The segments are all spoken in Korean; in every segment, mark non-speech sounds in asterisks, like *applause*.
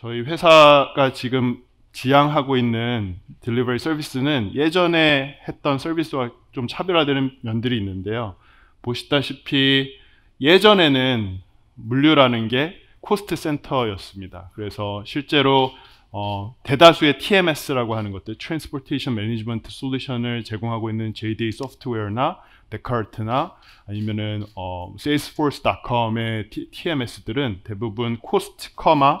저희 회사가 지금 지향하고 있는 딜리버리 서비스는 예전에 했던 서비스와 좀 차별화되는 면들이 있는데요. 보시다시피 예전에는 물류라는 게 코스트 센터였습니다. 그래서 실제로 어, 대다수의 TMS라고 하는 것들, Transportation Management Solution을 제공하고 있는 JDA 소프트웨어나 데카르트나 아니면은 어, Salesforce.com의 TMS들은 대부분 코스트 커마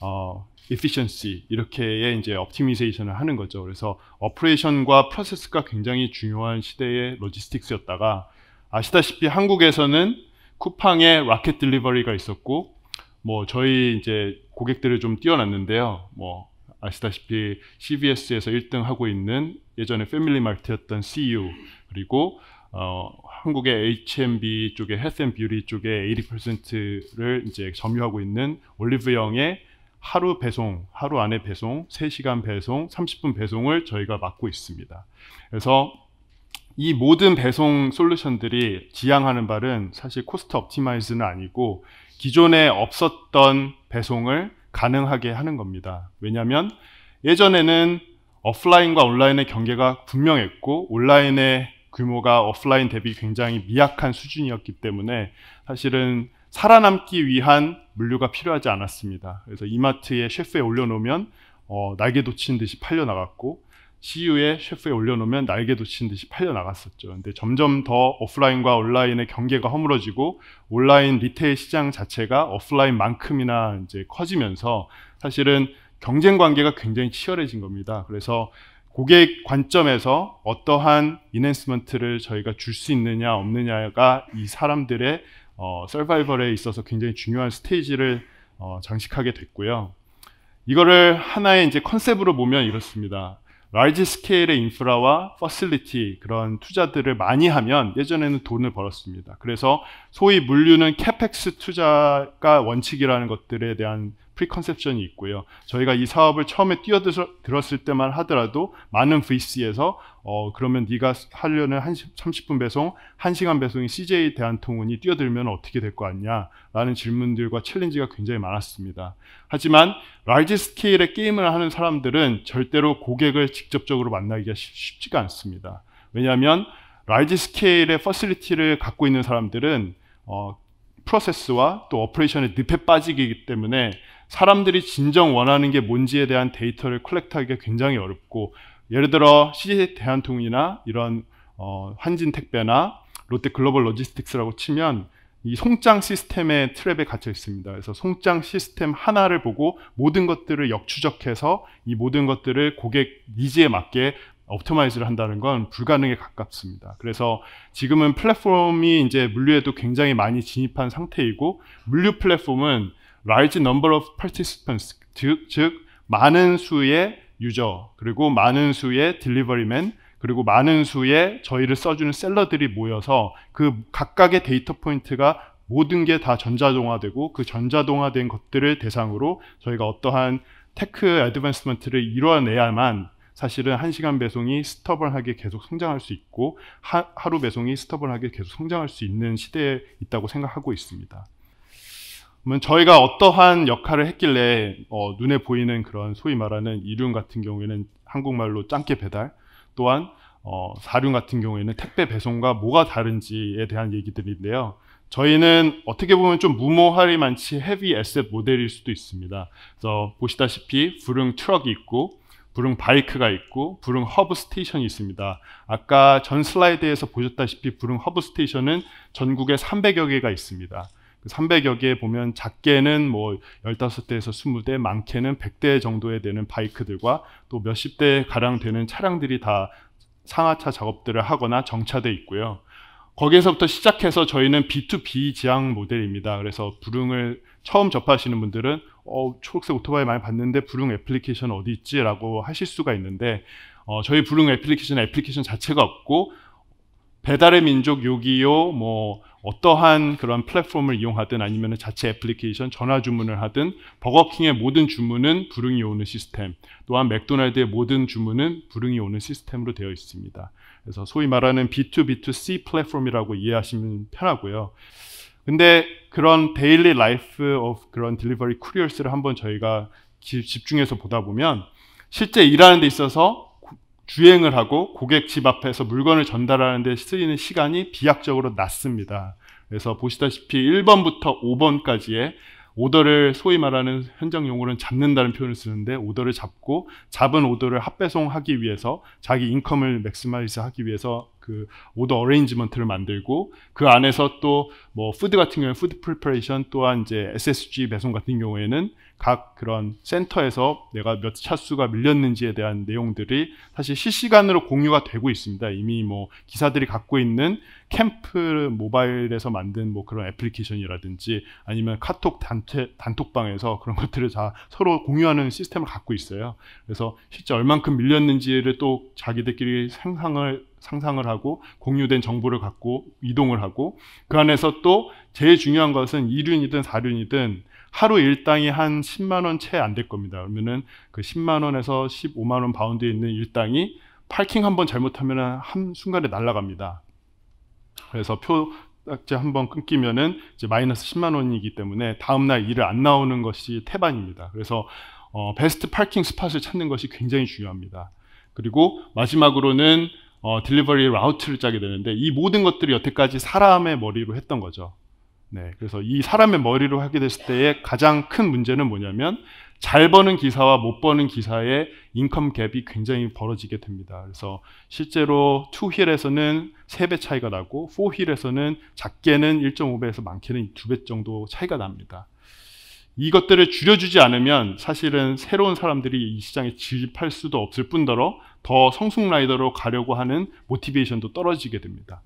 어, efficiency 이렇게의 이제 optimization을 하는 거죠. 그래서 operation과 process가 굉장히 중요한 시대의 로지스틱스였다가 아시다시피 한국에서는 쿠팡의 라켓 딜리버리가 있었고 뭐 저희 이제 고객들을 좀 뛰어났는데요. 뭐 아시다시피 CVS에서 1등 하고 있는 예전에 패밀리마트였던 CU e 그리고 어, 한국의 H&B m 쪽에 헬스 앤뷰리 쪽에 80%를 이제 점유하고 있는 올리브영의 하루 배송, 하루 안에 배송, 3시간 배송, 30분 배송을 저희가 맡고 있습니다. 그래서 이 모든 배송 솔루션들이 지향하는 바는 사실 코스트 옵티마이즈는 아니고 기존에 없었던 배송을 가능하게 하는 겁니다. 왜냐하면 예전에는 오프라인과 온라인의 경계가 분명했고 온라인의 규모가 오프라인 대비 굉장히 미약한 수준이었기 때문에 사실은 살아남기 위한 물류가 필요하지 않았습니다. 그래서 이마트의 셰프에 올려놓으면 어, 날개 돋친 듯이 팔려 나갔고 c u e 에 셰프에 올려놓으면 날개 돋친 듯이 팔려 나갔었죠. 근데 점점 더 오프라인과 온라인의 경계가 허물어지고 온라인 리테일 시장 자체가 오프라인만큼이나 이제 커지면서 사실은 경쟁 관계가 굉장히 치열해진 겁니다. 그래서 고객 관점에서 어떠한 이넨스먼트를 저희가 줄 수 있느냐 없느냐가 이 사람들의 어, 서바이벌에 있어서 굉장히 중요한 스테이지를 어, 장식하게 됐고요. 이거를 하나의 이제 컨셉으로 보면 이렇습니다. 라이지 스케일의 인프라와 퍼실리티 그런 투자들을 많이 하면 예전에는 돈을 벌었습니다. 그래서 소위 물류는 캐펙스 투자가 원칙이라는 것들에 대한 프리컨셉션이 있고요. 저희가 이 사업을 처음에 뛰어들었을 때만 하더라도 많은 VC에서 어 그러면 네가 하려는 한 30분 배송, 1시간 배송이 CJ 대한통운이 뛰어들면 어떻게 될거같냐라는 질문들과 챌린지가 굉장히 많았습니다. 하지만 라이지 스케일의 게임을 하는 사람들은 절대로 고객을 직접적으로 만나기가 쉽지가 않습니다. 왜냐하면 라이지 스케일의 퍼실리티를 갖고 있는 사람들은 어, 프로세스와 또 오퍼레이션의 늪에 빠지기 때문에 사람들이 진정 원하는 게 뭔지에 대한 데이터를 컬렉트하기가 굉장히 어렵고 예를 들어 CJ 대한통운이나 이런 어, 한진택배나 롯데 글로벌 로지스틱스라고 치면 이 송장 시스템의 트랩에 갇혀 있습니다. 그래서 송장 시스템 하나를 보고 모든 것들을 역추적해서 이 모든 것들을 고객 니즈에 맞게 옵토마이즈를 한다는 건 불가능에 가깝습니다. 그래서 지금은 플랫폼이 이제 물류에도 굉장히 많이 진입한 상태이고 물류 플랫폼은 large number of participants, 즉, 즉 많은 수의 유저, 그리고 많은 수의 딜리버리맨, 그리고 많은 수의 저희를 써주는 셀러들이 모여서 그 각각의 데이터 포인트가 모든 게 다 전자동화되고 그 전자동화된 것들을 대상으로 저희가 어떠한 테크 애드밴스먼트를 이뤄내야만 사실은 한시간 배송이 스터블하게 계속 성장할 수 있고 하, 하루 배송이 스터블하게 계속 성장할 수 있는 시대에 있다고 생각하고 있습니다. 그러면 저희가 어떠한 역할을 했길래 어, 눈에 보이는 그런 소위 말하는 이륜 같은 경우에는 한국말로 짱깨 배달 또한 어, 사륜 같은 경우에는 택배 배송과 뭐가 다른지에 대한 얘기들인데요. 저희는 어떻게 보면 좀 무모하리만치 헤비 에셋 모델일 수도 있습니다. 그래서 보시다시피 불응 트럭이 있고 불응 바이크가 있고 불응 허브 스테이션이 있습니다. 아까 전 슬라이드에서 보셨다시피 불응 허브 스테이션은 전국에 300여 개가 있습니다. 300여 개 보면 작게는 뭐 15대에서 20대, 많게는 100대 정도에 되는 바이크들과 또 몇십 대 가량 되는 차량들이 다 상하차 작업들을 하거나 정차돼 있고요. 거기에서부터 시작해서 저희는 B2B 지향 모델입니다. 그래서 불응을 처음 접하시는 분들은 어, 초록색 오토바이 많이 봤는데 불응 애플리케이션 어디 있지라고 하실 수가 있는데 어, 저희 불응 애플리케이션 애플리케이션 자체가 없고 배달의 민족 요기요 뭐 어떠한 그런 플랫폼을 이용하든 아니면 자체 애플리케이션 전화 주문을 하든 버거킹의 모든 주문은 불응이 오는 시스템 또한 맥도날드의 모든 주문은 불응이 오는 시스템으로 되어 있습니다. 그래서 소위 말하는 B2B2C 플랫폼이라고 이해하시면 편하고요. 근데 그런 데일리 라이프 오브 그런 딜리버리 쿠리얼스를 한번 저희가 집중해서 보다 보면 실제 일하는 데 있어서 주행을 하고 고객 집 앞에서 물건을 전달하는 데 쓰이는 시간이 비약적으로 낮습니다. 그래서 보시다시피 1번부터 5번까지의 오더를 소위 말하는 현장 용어로는 잡는다는 표현을 쓰는데 오더를 잡고 잡은 오더를 합배송하기 위해서 자기 인컴을 맥스마이즈 하기 위해서 그 오더 어레인지먼트를 만들고 그 안에서 또 뭐 푸드 같은 경우에 푸드 프리퍼레이션 또한 이제 SSG 배송 같은 경우에는 각 그런 센터에서 내가 몇 차수가 밀렸는지에 대한 내용들이 사실 실시간으로 공유가 되고 있습니다. 이미 뭐 기사들이 갖고 있는 캠프 모바일에서 만든 뭐 그런 애플리케이션이라든지 아니면 카톡 단체 단톡방에서 그런 것들을 다 서로 공유하는 시스템을 갖고 있어요. 그래서 실제 얼만큼 밀렸는지를 또 자기들끼리 상상을 상상을 하고 공유된 정보를 갖고 이동을 하고 그 안에서 또 제일 중요한 것은 1륜이든 4륜이든 하루 일당이 한 10만 원 채 안 될 겁니다. 그러면은 그 10만 원에서 15만 원 바운드에 있는 일당이 파킹 한 번 잘못하면 한 순간에 날아갑니다. 그래서 표 딱지 한번 끊기면은 이제 마이너스 10만 원이기 때문에 다음 날 일을 안 나오는 것이 태반입니다. 그래서 어, 베스트 파킹 스팟을 찾는 것이 굉장히 중요합니다. 그리고 마지막으로는 어, 딜리버리 라우트를 짜게 되는데 이 모든 것들이 여태까지 사람의 머리로 했던 거죠. 네, 그래서 이 사람의 머리로 하게 됐을 때의 가장 큰 문제는 뭐냐면 잘 버는 기사와 못 버는 기사의 인컴 갭이 굉장히 벌어지게 됩니다. 그래서 실제로 투힐에서는 3배 차이가 나고 포힐에서는 작게는 1.5배에서 많게는 2배 정도 차이가 납니다. 이것들을 줄여주지 않으면 사실은 새로운 사람들이 이 시장에 진입할 수도 없을 뿐더러 더 성숙 라이더로 가려고 하는 모티베이션도 떨어지게 됩니다.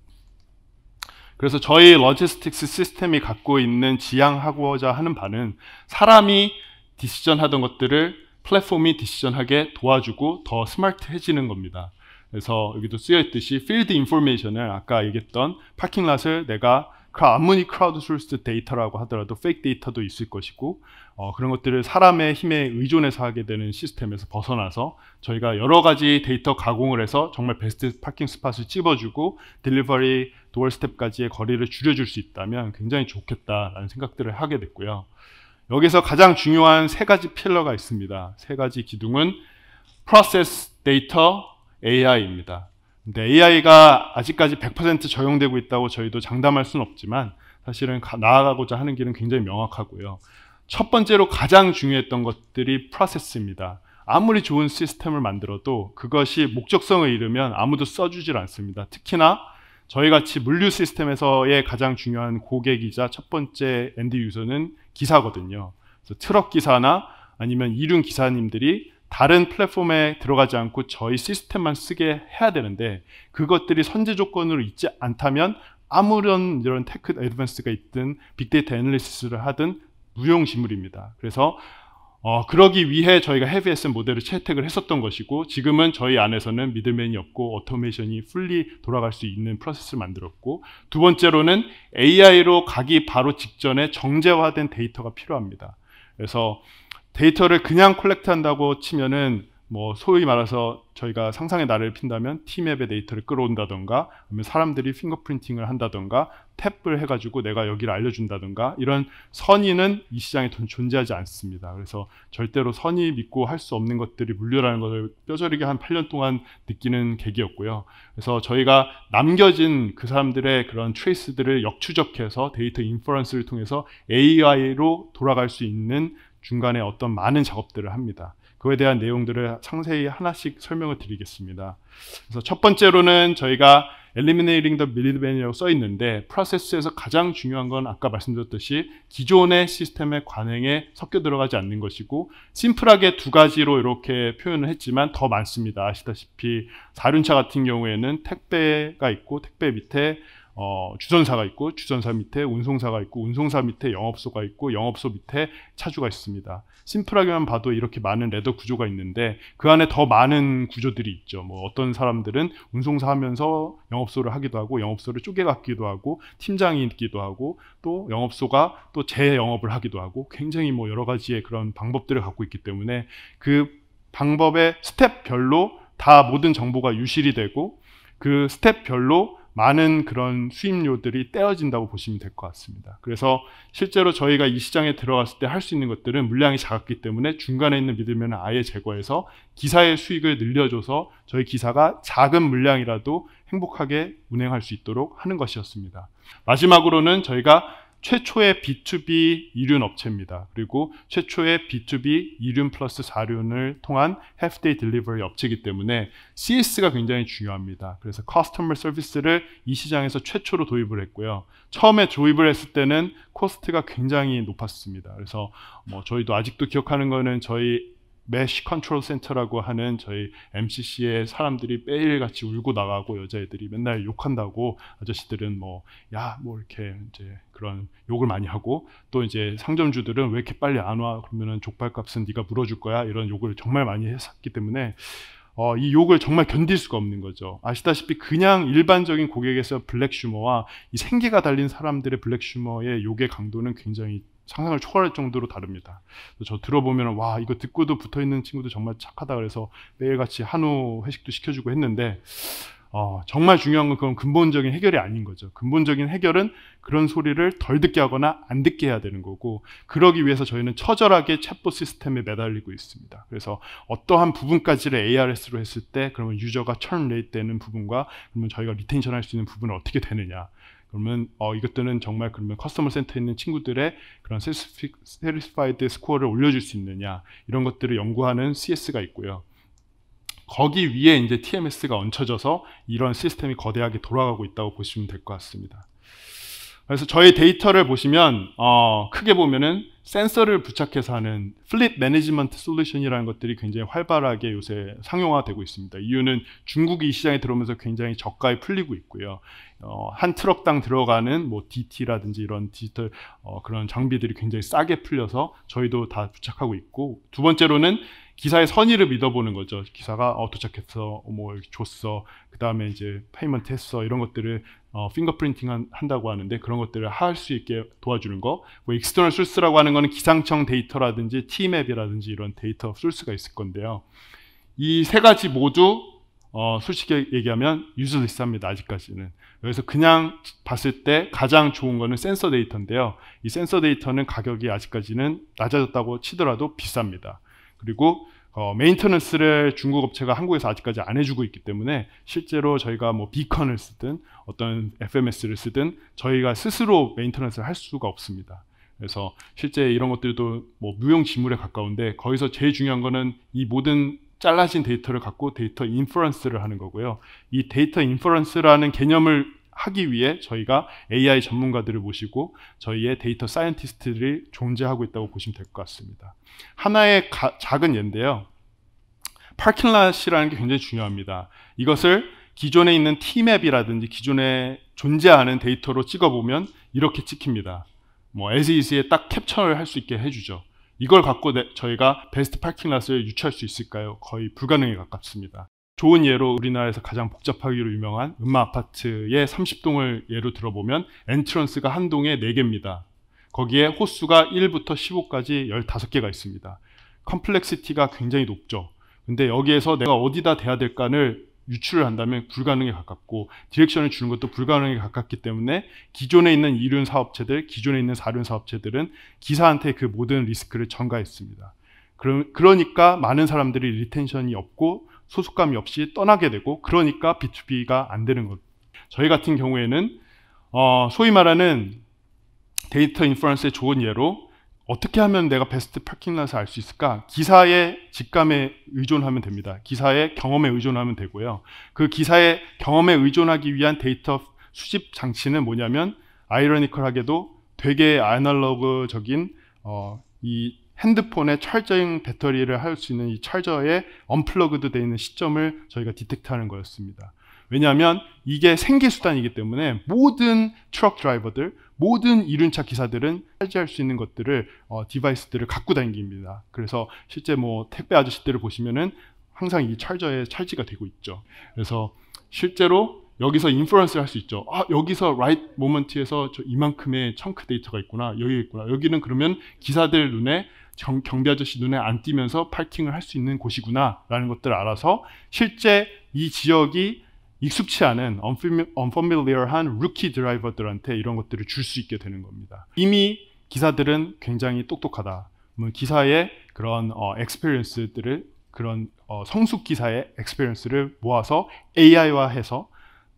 그래서 저희 러지스틱스 시스템이 갖고 있는 지향하고자 하는 바는 사람이 디시전 하던 것들을 플랫폼이 디시전하게 도와주고 더 스마트해지는 겁니다. 그래서 여기도 쓰여 있듯이 필드 인포메이션을 아까 얘기했던 파킹랏을 내가 그러니까 아무리 크라우드 소스 데이터라고 하더라도 페이크 데이터도 있을 것이고 어, 그런 것들을 사람의 힘에 의존해서 하게 되는 시스템에서 벗어나서 저희가 여러 가지 데이터 가공을 해서 정말 베스트 파킹 스팟을 찝어주고 딜리버리 도어스텝까지의 거리를 줄여줄 수 있다면 굉장히 좋겠다라는 생각들을 하게 됐고요. 여기서 가장 중요한 세 가지 필러가 있습니다. 세 가지 기둥은 프로세스 데이터 AI입니다. 근 네, AI가 아직까지 100% 적용되고 있다고 저희도 장담할 수는 없지만 사실은 나아가고자 하는 길은 굉장히 명확하고요. 첫 번째로 가장 중요했던 것들이 프로세스입니다. 아무리 좋은 시스템을 만들어도 그것이 목적성을 잃으면 아무도 써주질 않습니다. 특히나 저희같이 물류 시스템에서의 가장 중요한 고객이자 첫 번째 엔드 유저는 기사거든요. 그래서 트럭 기사나 아니면 이륜 기사님들이 다른 플랫폼에 들어가지 않고 저희 시스템만 쓰게 해야 되는데 그것들이 선제 조건으로 있지 않다면 아무런 이런 테크 애드밴스가 있든 빅데이터 애널리시스를 하든 무용지물입니다. 그래서 어, 그러기 위해 저희가 헤비에스 모델을 채택을 했었던 것이고 지금은 저희 안에서는 미들맨이 없고 오토메이션이 풀리 돌아갈 수 있는 프로세스를 만들었고 두 번째로는 AI로 가기 바로 직전에 정제화된 데이터가 필요합니다. 그래서 데이터를 그냥 콜렉트한다고 치면은 뭐 소위 말해서 저희가 상상의 날을 핀다면 티맵의 데이터를 끌어온다던가 아니면 사람들이 핑거프린팅을 한다던가 탭을 해가지고 내가 여기를 알려준다던가 이런 선의는 이 시장에 존재하지 않습니다. 그래서 절대로 선의 믿고 할 수 없는 것들이 물려라는 것을 뼈저리게 한 8년 동안 느끼는 계기였고요. 그래서 저희가 남겨진 그 사람들의 그런 트레이스들을 역추적해서 데이터 인퍼런스를 통해서 AI로 돌아갈 수 있는 중간에 어떤 많은 작업들을 합니다. 그에 대한 내용들을 상세히 하나씩 설명을 드리겠습니다. 그래서 첫 번째로는 저희가 eliminating the middleman이라고 써 있는데 프로세스에서 가장 중요한 건 아까 말씀드렸듯이 기존의 시스템의 관행에 섞여 들어가지 않는 것이고 심플하게 두 가지로 이렇게 표현을 했지만 더 많습니다. 아시다시피 4륜차 같은 경우에는 택배가 있고 택배 밑에 어, 주전사가 있고 주전사 밑에 운송사가 있고 운송사 밑에 영업소가 있고 영업소 밑에 차주가 있습니다. 심플하게만 봐도 이렇게 많은 레더 구조가 있는데 그 안에 더 많은 구조들이 있죠. 뭐 어떤 사람들은 운송사 하면서 영업소를 하기도 하고 영업소를 쪼개갖기도 하고 팀장이 있기도 하고 또 영업소가 또 재영업을 하기도 하고 굉장히 뭐 여러 가지의 그런 방법들을 갖고 있기 때문에 그 방법의 스텝별로 다 모든 정보가 유실이 되고 그 스텝별로 많은 그런 수입료들이 떼어진다고 보시면 될 것 같습니다. 그래서 실제로 저희가 이 시장에 들어갔을 때 할 수 있는 것들은 물량이 작았기 때문에 중간에 있는 미들맨을 아예 제거해서 기사의 수익을 늘려줘서 저희 기사가 작은 물량이라도 행복하게 운행할 수 있도록 하는 것이었습니다. 마지막으로는 저희가 최초의 B2B 이륜 업체입니다. 그리고 최초의 B2B 이륜 플러스 4륜을 통한 half-day delivery 업체이기 때문에 CS가 굉장히 중요합니다. 그래서 커스터머 서비스를 이 시장에서 최초로 도입을 했고요. 처음에 도입을 했을 때는 코스트가 굉장히 높았습니다. 그래서 뭐 저희도 아직도 기억하는 거는 저희 매쉬 컨트롤 센터라고 하는 저희 MCC의 사람들이 매일같이 울고 나가고 여자애들이 맨날 욕한다고 아저씨들은 뭐 야뭐 뭐 이렇게 이제 그런 욕을 많이 하고 또 이제 상점주들은 왜 이렇게 빨리 안 와 그러면은 족발값은 네가 물어줄 거야 이런 욕을 정말 많이 했었기 때문에 어, 이 욕을 정말 견딜 수가 없는 거죠. 아시다시피 그냥 일반적인 고객에서 블랙슈머와 이생계가 달린 사람들의 블랙슈머의 욕의 강도는 굉장히 상상을 초월할 정도로 다릅니다. 저 들어보면 와 이거 듣고도 붙어 있는 친구도 정말 착하다 그래서 매일같이 한우 회식도 시켜주고 했는데 어, 정말 중요한 건 그건 근본적인 해결이 아닌 거죠. 근본적인 해결은 그런 소리를 덜 듣게 하거나 안 듣게 해야 되는 거고 그러기 위해서 저희는 처절하게 챗봇 시스템에 매달리고 있습니다. 그래서 어떠한 부분까지를 ARS로 했을 때 그러면 유저가 천레이되는 부분과 그러면 저희가 리텐션 할 수 있는 부분은 어떻게 되느냐 그러면 어, 이것들은 정말 그러면 커스터머 센터에 있는 친구들의 그런 세리스파이드 스코어를 올려줄 수 있느냐 이런 것들을 연구하는 CS가 있고요. 거기 위에 이제 TMS가 얹혀져서 이런 시스템이 거대하게 돌아가고 있다고 보시면 될 것 같습니다. 그래서 저희 데이터를 보시면 어, 크게 보면은 센서를 부착해서 하는 플립 매니지먼트 솔루션이라는 것들이 굉장히 활발하게 요새 상용화되고 있습니다. 이유는 중국이 이 시장에 들어오면서 굉장히 저가에 풀리고 있고요. 어, 한 트럭당 들어가는 뭐 DT라든지 이런 디지털 어, 그런 장비들이 굉장히 싸게 풀려서 저희도 다 부착하고 있고 두 번째로는 기사의 선의를 믿어보는 거죠. 기사가 어, 도착해서뭐 줬어, 그 다음에 이제 페이먼트 했어 이런 것들을 어, 핑거프린팅 한, 한다고 하는데 그런 것들을 할 수 있게 도와주는 거. 뭐 익스터널 소스라고 하는 거는 기상청 데이터라든지 T맵이라든지 이런 데이터 소스가 있을 건데요. 이 세 가지 모두 어, 솔직히 얘기하면 유즈리스합니다 아직까지는. 그래서 그냥 봤을 때 가장 좋은 거는 센서 데이터인데요. 이 센서 데이터는 가격이 아직까지는 낮아졌다고 치더라도 비쌉니다. 그리고 어, 메인터넌스를 중국 업체가 한국에서 아직까지 안 해주고 있기 때문에 실제로 저희가 뭐 비컨을 쓰든 어떤 FMS를 쓰든 저희가 스스로 메인터넌스를 할 수가 없습니다. 그래서 실제 이런 것들도 뭐 무용 지물에 가까운데 거기서 제일 중요한 거는 이 모든 잘라진 데이터를 갖고 데이터 인퍼런스를 하는 거고요. 이 데이터 인퍼런스라는 개념을 하기 위해 저희가 AI 전문가들을 모시고 저희의 데이터 사이언티스트들이 존재하고 있다고 보시면 될 것 같습니다. 하나의 가, 작은 예인데요. 파킹라시라는게 굉장히 중요합니다. 이것을 기존에 있는 티맵이라든지 기존에 존재하는 데이터로 찍어보면 이렇게 찍힙니다. 뭐 as is에 딱 캡처를 할 수 있게 해주죠. 이걸 갖고 저희가 베스트 파킹 라스를 유추할 수 있을까요? 거의 불가능에 가깝습니다. 좋은 예로 우리나라에서 가장 복잡하기로 유명한 음마 아파트의 30동을 예로 들어보면 엔트런스가 한 동에 4개입니다. 거기에 호수가 1부터 15까지 15개가 있습니다. 컴플렉시티가 굉장히 높죠. 근데 여기에서 내가 어디다 대야 될까를 유출을 한다면 불가능에 가깝고 디렉션을 주는 것도 불가능에 가깝기 때문에 기존에 있는 이륜 사업체들, 기존에 있는 사륜 사업체들은 기사한테 그 모든 리스크를 전가했습니다. 그러, 그러니까 많은 사람들이 리텐션이 없고 소속감이 없이 떠나게 되고 그러니까 B2B가 안 되는 것. 저희 같은 경우에는 어, 소위 말하는 데이터 인퍼런스의 좋은 예로 어떻게 하면 내가 베스트 패킹라스알 수 있을까? 기사의 직감에 의존하면 됩니다. 기사의 경험에 의존하면 되고요. 그 기사의 경험에 의존하기 위한 데이터 수집 장치는 뭐냐면 아이러니컬하게도 되게 아날로그적인 어, 이 핸드폰에 철저인 배터리를 할 수 있는 이 철저의 언플러그드 되 있는 시점을 저희가 디텍트하는 거였습니다. 왜냐하면 이게 생계수단이기 때문에 모든 트럭 드라이버들, 모든 이륜차 기사들은 차지할 수 있는 것들을 어, 디바이스들을 갖고 다닙니다. 그래서 실제 뭐 택배 아저씨들을 보시면은 항상 이 찰저에 찰지가 되고 있죠. 그래서 실제로 여기서 인플루스를할 수 있죠. 아, 여기서 라이트 모먼트에서 이만큼의 청크 데이터가 있구나. 여기 있구나. 여기는 그러면 기사들 눈에 정, 경비 아저씨 눈에 안 띄면서 파킹을 할 수 있는 곳이구나라는 것들을 알아서 실제 이 지역이 익숙치 않은 unfamiliar한 루키 드라이버들한테 이런 것들을 줄 수 있게 되는 겁니다. 이미 기사들은 굉장히 똑똑하다. 뭐 기사의 그런 어, r i e n c e 들을 그런 어, 성숙 기사의 e e x p r i e n c e 를 모아서 AI화해서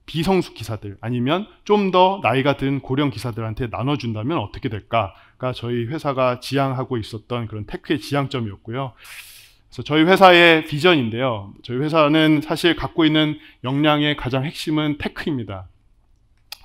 비성숙 기사들 아니면 좀 더 나이가 든 고령 기사들한테 나눠준다면 어떻게 될까? 가 저희 회사가 지향하고 있었던 그런 테크의 지향점이었고요. 그래서 저희 회사의 비전인데요. 저희 회사는 사실 갖고 있는 역량의 가장 핵심은 테크입니다.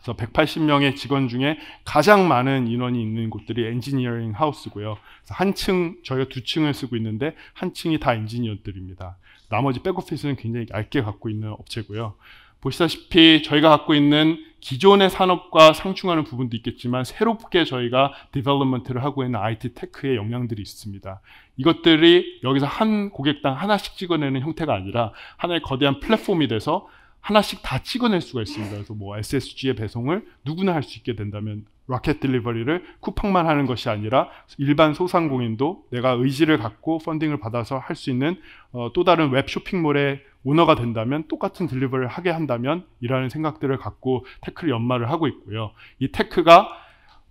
그래서 180명의 직원 중에 가장 많은 인원이 있는 곳들이 엔지니어링 하우스고요. 한 층, 저희가 두 층을 쓰고 있는데 한 층이 다 엔지니어들입니다. 나머지 백오피스는 굉장히 얇게 갖고 있는 업체고요. 보시다시피 저희가 갖고 있는 기존의 산업과 상충하는 부분도 있겠지만 새롭게 저희가 디벨롭먼트를 하고 있는 IT 테크의 역량들이 있습니다. 이것들이 여기서 한 고객당 하나씩 찍어내는 형태가 아니라 하나의 거대한 플랫폼이 돼서 하나씩 다 찍어낼 수가 있습니다. 그래서 뭐 SSG의 배송을 누구나 할 수 있게 된다면 라켓 딜리버리를 쿠팡만 하는 것이 아니라 일반 소상공인도 내가 의지를 갖고 펀딩을 받아서 할 수 있는 어, 또 다른 웹 쇼핑몰의 오너가 된다면 똑같은 딜리버를 하게 한다면 이라는 생각들을 갖고 테크를 연마를 하고 있고요. 이 테크가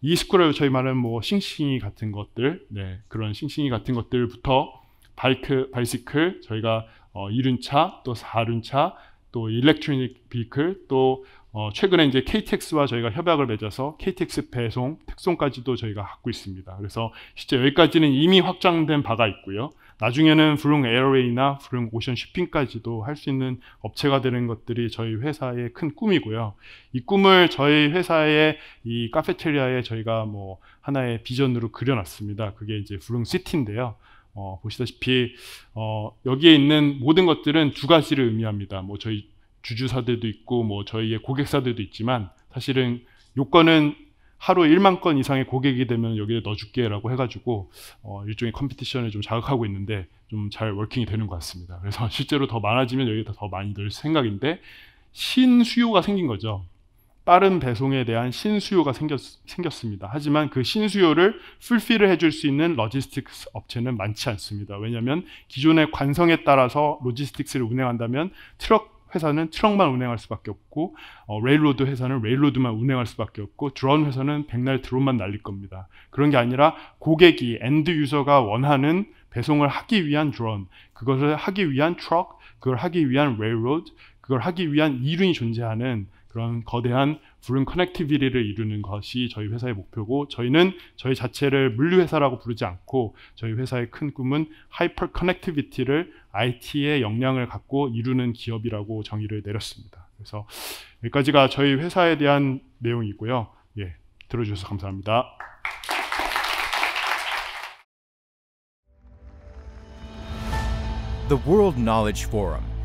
이 스쿨에 저희 말은 뭐 싱싱이 같은 것들, 네, 그런 싱싱이 같은 것들부터 바이크, 바이시클, 저희가 어, 1륜차, 또 4륜차, 또 일렉트로닉 비클, 또 어, 최근에 이제 KTX와 저희가 협약을 맺어서 KTX 배송, 특송까지도 저희가 갖고 있습니다. 그래서 실제 여기까지는 이미 확장된 바가 있고요. 나중에는 블룽 에어웨이나 블룽 오션 쇼핑까지도 할 수 있는 업체가 되는 것들이 저희 회사의 큰 꿈이고요. 이 꿈을 저희 회사의 이 카페테리아에 저희가 뭐 하나의 비전으로 그려놨습니다. 그게 이제 블룽 시티인데요. 어, 보시다시피 어, 여기에 있는 모든 것들은 두 가지를 의미합니다. 뭐 저희 주주사들도 있고 뭐 저희의 고객사들도 있지만 사실은 요건은 하루 1만 건 이상의 고객이 되면 여기에 넣어줄게라고 해가지고 어, 일종의 컴피티션을 좀 자극하고 있는데 좀 잘 워킹이 되는 것 같습니다. 그래서 *laughs* 실제로 더 많아지면 여기에더 많이 넣을 생각인데 신 수요가 생긴 거죠. 빠른 배송에 대한 신수요가 생겼, 생겼습니다. 하지만 그 신수요를 풀필을 해줄 수 있는 로지스틱스 업체는 많지 않습니다. 왜냐하면 기존의 관성에 따라서 로지스틱스를 운행한다면 트럭 회사는 트럭만 운행할 수밖에 없고 어, 레일로드 회사는 레일로드만 운행할 수밖에 없고 드론 회사는 백날 드론만 날릴 겁니다. 그런 게 아니라 고객이 엔드 유저가 원하는 배송을 하기 위한 드론, 그것을 하기 위한 트럭, 그걸 하기 위한 레일로드, 그걸 하기 위한 이륜이 존재하는 그런 거대한 물론 커넥티비리를 이루는 것이 저희 회사의 목표고 저희는 저희 자체를 물류회사라고 부르지 않고 저희 회사의 큰 꿈은 하이퍼 커넥티비티를 IT의 역량을 갖고 이루는 기업이라고 정의를 내렸습니다. 그래서 여기까지가 저희 회사에 대한 내용이고요. 예, 들어주셔서 감사합니다. The World Knowledge Forum